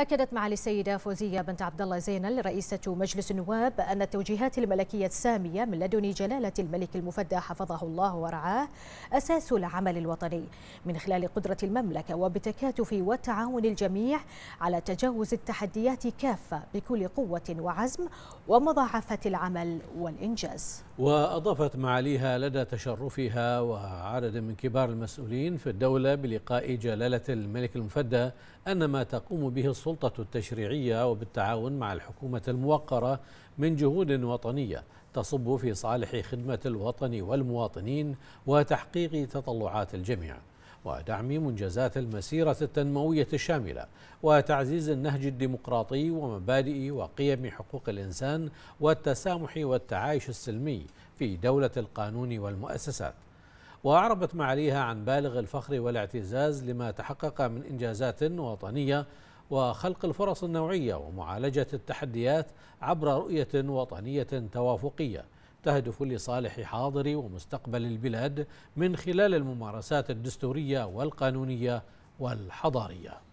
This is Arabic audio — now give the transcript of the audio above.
أكدت معالي السيدة فوزية بنت عبد الله زينل رئيسة مجلس النواب أن التوجيهات الملكية السامية من لدن جلالة الملك المفدى حفظه الله ورعاه أساس العمل الوطني من خلال قدرة المملكة وبتكاتف وتعاون الجميع على تجاوز التحديات كافة بكل قوة وعزم ومضاعفة العمل والإنجاز وأضافت معاليها لدى تشرفها وعدد من كبار المسؤولين في الدولة بلقاء جلالة الملك المفدى أن ما تقوم به السلطة السلطة التشريعية وبالتعاون مع الحكومة الموقرة من جهود وطنية تصب في صالح خدمة الوطن والمواطنين وتحقيق تطلعات الجميع ودعم منجزات المسيرة التنموية الشاملة وتعزيز النهج الديمقراطي ومبادئ وقيم حقوق الإنسان والتسامح والتعايش السلمي في دولة القانون والمؤسسات وأعربت معاليها عن بالغ الفخر والاعتزاز لما تحقق من إنجازات وطنية وخلق الفرص النوعيه ومعالجه التحديات عبر رؤيه وطنيه توافقيه تهدف لصالح حاضر ومستقبل البلاد من خلال الممارسات الدستوريه والقانونيه والحضاريه